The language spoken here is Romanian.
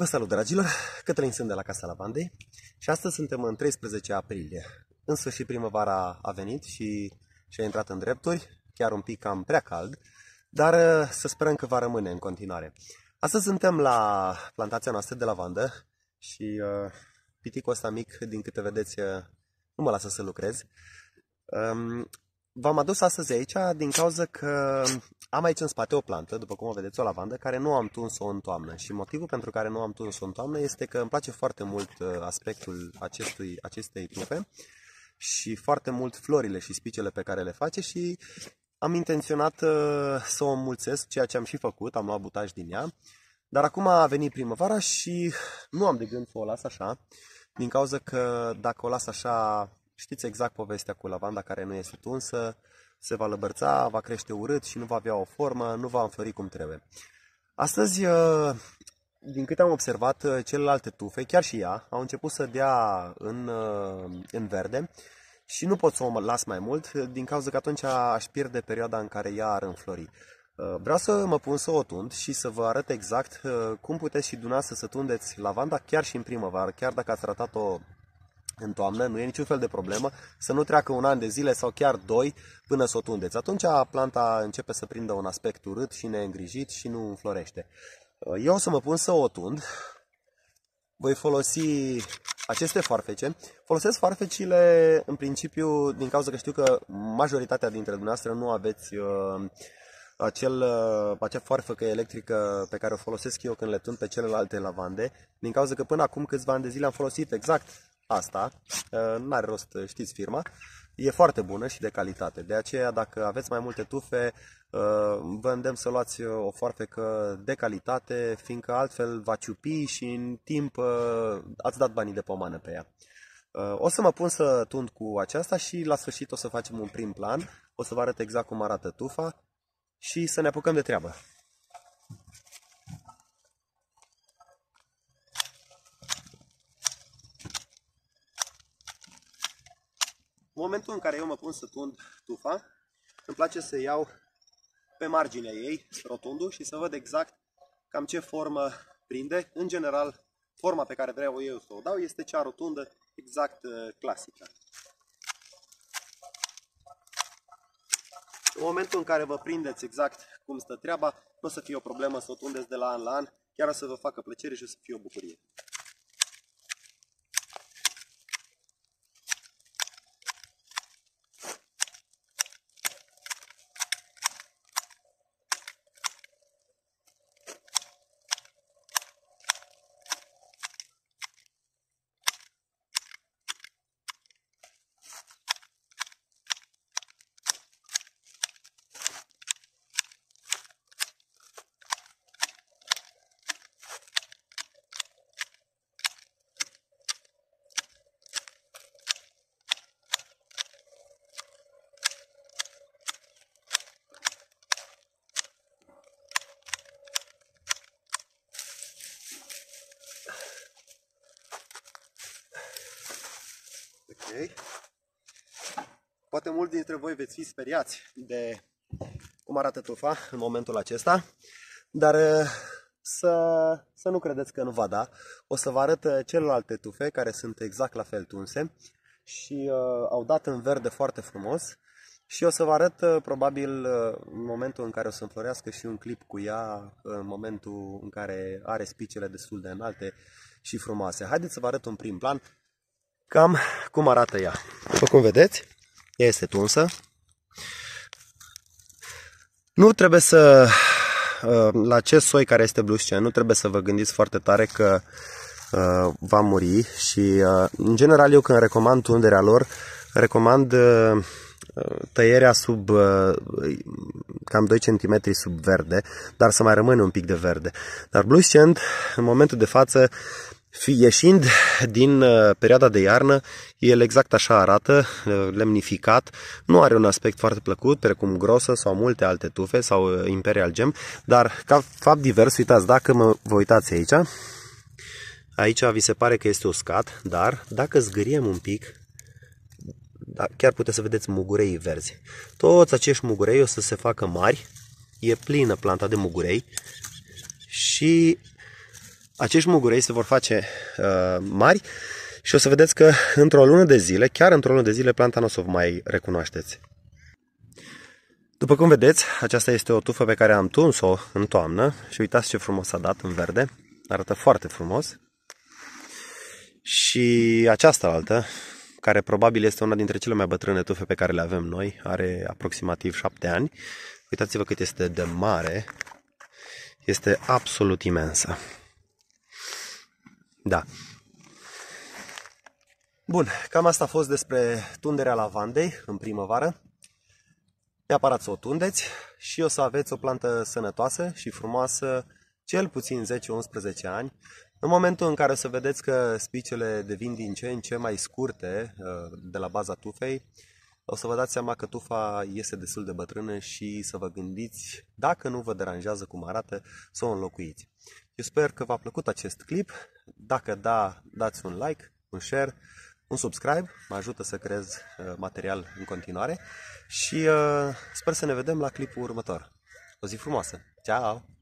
Vă salut, dragilor! Cătălin sunt de la Casa Lavandei și astăzi suntem în 13 aprilie. În sfârșit primăvara a venit și și-a intrat în drepturi, chiar un pic cam prea cald, dar uh, să sperăm că va rămâne în continuare. Astăzi suntem la plantația noastră de lavandă și uh, piticul ăsta mic, din câte vedeți, uh, nu mă lasă să lucrez. Um, V-am adus astăzi aici din cauza că am aici în spate o plantă, după cum o vedeți, o lavandă, care nu am tuns-o în toamnă și motivul pentru care nu am tuns-o în toamnă este că îmi place foarte mult uh, aspectul acestui, acestei tufe și foarte mult florile și spicele pe care le face și am intenționat uh, să o mulțesc, ceea ce am și făcut, am luat butaj din ea, dar acum a venit primăvara și nu am de gând să o las așa, din cauza că dacă o las așa, știți exact povestea cu lavanda care nu este tunsă, se va lăbărța, va crește urât și nu va avea o formă, nu va înflori cum trebuie. Astăzi, uh, din câte am observat, uh, celelalte tufe, chiar și ea, au început să dea în, uh, în verde și nu pot să o las mai mult, din cauza că atunci aș pierde perioada în care ea ar înflori. Vreau să mă pun să o tund și să vă arăt exact cum puteți și dumneavoastră să tundeți lavanda chiar și în primăvară, chiar dacă ați ratat-o în toamnă, nu e niciun fel de problemă, să nu treacă un an de zile sau chiar doi până să o tundeți. Atunci planta începe să prindă un aspect urât și neîngrijit și nu înflorește. Uh, eu o să mă pun să o tund. Voi folosi aceste farfece. Folosesc farfecile în principiu din cauza că știu că majoritatea dintre dumneavoastră nu aveți uh, acel, uh, acea farfecă electrică pe care o folosesc eu când le tund pe celelalte lavande, din cauza că până acum câțiva ani de zile am folosit exact asta, ă, nu are rost, ă, știți firma, e foarte bună și de calitate. De aceea, dacă aveți mai multe tufe, ă, vă îndemn să luați o foarfecă de calitate, fiindcă altfel va ciupi și în timp ați dat banii de pomană pe ea. O să mă pun să tund cu aceasta și la sfârșit o să facem un prim plan, o să vă arăt exact cum arată tufa și să ne apucăm de treabă. momentul în care eu mă pun să tund tufa, îmi place să iau pe marginea ei rotundul și să văd exact cam ce formă prinde. În general, forma pe care vreau eu să o dau este cea rotundă, exact uh, clasică. În momentul în care vă prindeți exact cum stă treaba, nu o să fie o problemă să o tundeți de la an la an, chiar o să vă facă plăcere și o să fie o bucurie. Okay? Poate mulți dintre voi veți fi speriați de cum arată tufa în momentul acesta, dar uh, să, să nu credeți că nu va da. O să vă arăt uh, celelalte tufe care sunt exact la fel tunse și uh, au dat în verde foarte frumos. Și o să vă arăt uh, probabil uh, în momentul în care o să înflorească și un clip cu ea, în momentul în care are spicele destul de înalte și frumoase. Haideți să vă arăt un prim plan Cam cum arată ea. După cum vedeți, ea este tunsă. Nu trebuie să, uh, la acest soi care este blusce, nu trebuie să vă gândiți foarte tare că uh, va muri și uh, în general eu când recomand tunderea lor, recomand tăierea sub cam 2 cm sub verde, dar să mai rămână un pic de verde. Dar Blue Scent, în momentul de față, Ieșind din uh, perioada de iarnă, el exact așa arată, uh, lemnificat, nu are un aspect foarte plăcut, precum grosă sau multe alte tufe sau uh, Imperial Gem, dar ca fapt divers, uitați, dacă mă, vă uitați aici, aici vi se pare că este uscat, dar dacă zgâriem un pic, da, chiar puteți să vedeți mugurei verzi. Toți acești mugurei o să se facă mari, e plină planta de mugurei și acești mugurei se vor face uh, mari și o să vedeți că într-o lună de zile, chiar într-o lună de zile, planta nu o să o mai recunoașteți. După cum vedeți, aceasta este o tufă pe care am tuns-o în toamnă și uitați ce frumos a dat în verde. Arată foarte frumos. Și aceasta altă, care probabil este una dintre cele mai bătrâne tufe pe care le avem noi, are aproximativ 7 ani. Uitați-vă cât este de mare. Este absolut imensă. Da. Bun, cam asta a fost despre tunderea lavandei în primăvară. Neapărat să o tundeți și o să aveți o plantă sănătoasă și frumoasă cel puțin 10-11 ani. În momentul în care o să vedeți că spicele devin din ce în ce mai scurte uh, de la baza tufei, o să vă dați seama că tufa este destul de bătrână și să vă gândiți, dacă nu vă deranjează cum arată, să o înlocuiți. Eu sper că v-a plăcut acest clip. Dacă da, dați un like, un share, un subscribe, mă ajută să creez uh, material în continuare și uh, sper să ne vedem la clipul următor. O zi frumoasă! Ciao!